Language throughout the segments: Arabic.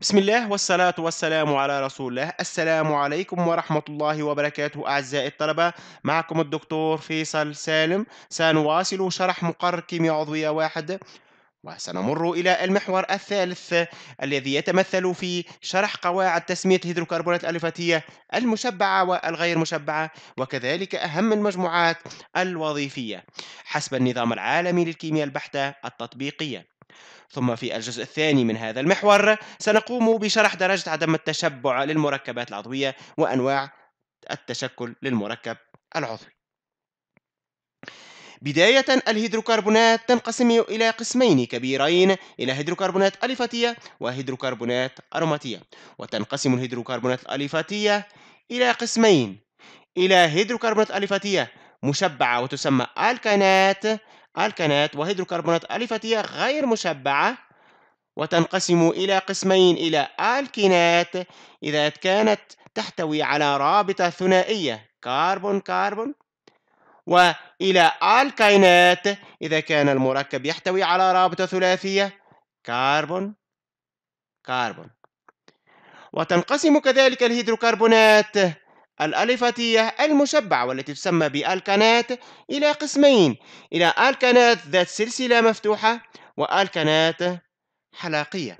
بسم الله والصلاة والسلام على رسول الله السلام عليكم ورحمة الله وبركاته أعزائي الطلبة معكم الدكتور فيصل سالم سنواصل شرح مقرر كيمياء عضوية واحد وسنمر إلى المحور الثالث الذي يتمثل في شرح قواعد تسمية الهيدروكربونات الألفاتية المشبعة والغير مشبعة وكذلك أهم المجموعات الوظيفية حسب النظام العالمي للكيمياء البحتة التطبيقية ثم في الجزء الثاني من هذا المحور سنقوم بشرح درجة عدم التشبع للمركبات العضوية وأنواع التشكل للمركب العضوي بداية الهيدروكربونات تنقسم إلى قسمين كبيرين إلى هيدروكربونات أليفاتية وهيدروكربونات أروماتية وتنقسم الهيدروكربونات الأليفاتية إلى قسمين إلى هيدروكربونات أليفاتية مشبعة وتسمى الكانات الكانات وهيدروكربونات الفتية غير مشبعة وتنقسم إلى قسمين إلى الكينات إذا كانت تحتوي على رابطة ثنائية كربون كربون وإلى الكينات إذا كان المركب يحتوي على رابطة ثلاثية كربون كربون وتنقسم كذلك الهيدروكربونات الألفاتية المشبعة والتي تسمى بالكانات إلى قسمين إلى الكانات ذات سلسلة مفتوحة والكانات حلاقية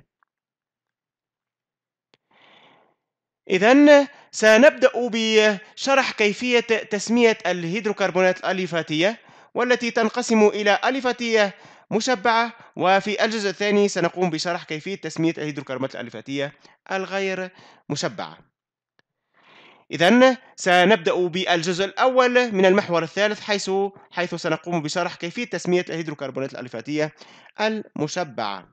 إذا سنبدأ بشرح كيفية تسمية الهيدروكربونات الألفاتية والتي تنقسم إلى ألفاتية مشبعة وفي الجزء الثاني سنقوم بشرح كيفية تسمية الهيدروكربونات الألفاتية الغير مشبعة إذا سنبدأ بالجزء الأول من المحور الثالث حيث حيث سنقوم بشرح كيفية تسمية الهيدروكربونات الألفاتية المشبعة.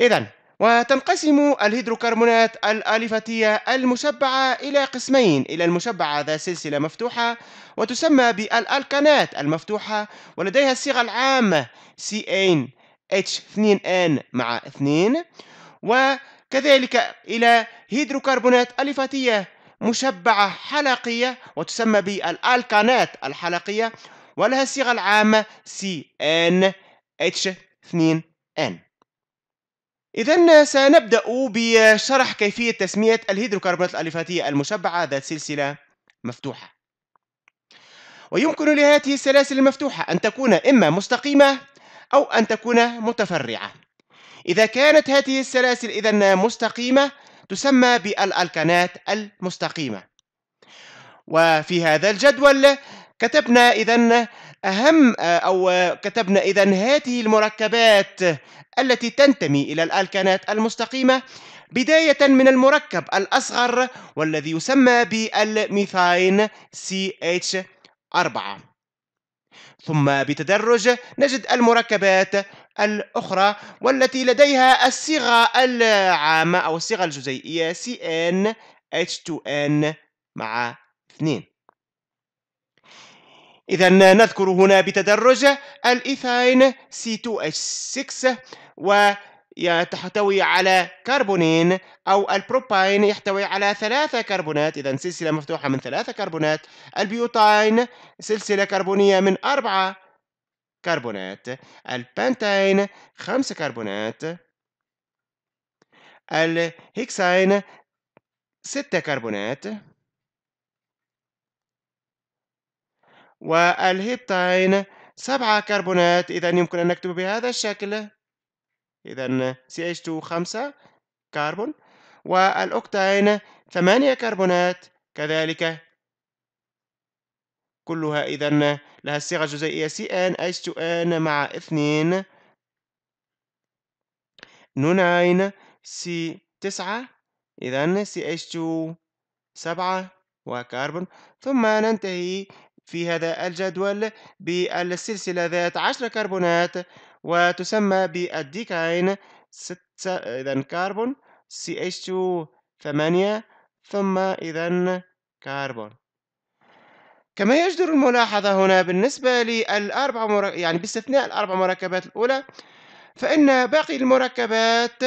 إذا وتنقسم الهيدروكربونات الألفاتية المشبعة إلى قسمين إلى المشبعة ذات سلسلة مفتوحة وتسمى بالألكانات المفتوحة ولديها الصيغة العامة cnh 2 n مع 2 و كذلك إلى هيدروكربونات أليفاتية مشبعة حلقية وتسمى بالألكانات الحلقية ولها الصيغة العامة CnH2n إذا سنبدأ بشرح كيفية تسمية الهيدروكربونات الأليفاتية المشبعة ذات سلسلة مفتوحة ويمكن لهذه السلاسل المفتوحة أن تكون إما مستقيمة أو أن تكون متفرعة إذا كانت هذه السلاسل إذا مستقيمة تسمى بالألكانات المستقيمة وفي هذا الجدول كتبنا إذا أهم أو كتبنا إذا هذه المركبات التي تنتمي إلى الألكانات المستقيمة بداية من المركب الأصغر والذي يسمى بالميثاين CH4 ثم بتدرج نجد المركبات الأخرى والتي لديها الصيغة العامة أو الصيغة الجزيئية CN H2N مع 2 إذا نذكر هنا بتدرج الايثاين c 2 C2H6 و تحتوي على كربونين أو البروباين يحتوي على ثلاثة كربونات إذا سلسلة مفتوحة من ثلاثة كربونات البيوتاين سلسلة كربونية من أربعة كربونات البنتين خمسة كربونات الهيكساين ستة كربونات والهيبتاين سبعة كربونات إذا يمكن أن نكتب بهذا الشكل إذا CH2 خمسة كربون والأوكتاين 8 كربونات كذلك كلها إذا لها الصيغة الجزيئية CN H2N مع 2 نونين C 9 إذا CH2 سبعة وكربون ثم ننتهي في هذا الجدول بالسلسلة ذات عشر كربونات وتسمى بالديكاين ستة إذا كربون CH2 ثمانية ثم إذا كربون كما يجدر الملاحظة هنا بالنسبة للأربع يعني باستثناء الأربع مركبات الأولى فإن باقي المركبات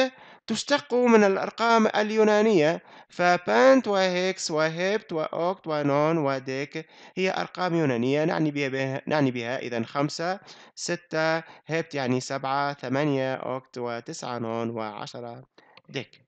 تشتق من الأرقام اليونانية فبانت وهيكس وهبت وأوكت ونون وديك هي أرقام يونانية نعني بها, بها نعني بها إذا خمسة ستة هبت يعني سبعة ثمانية أوكت وتسعة نون وعشرة ديك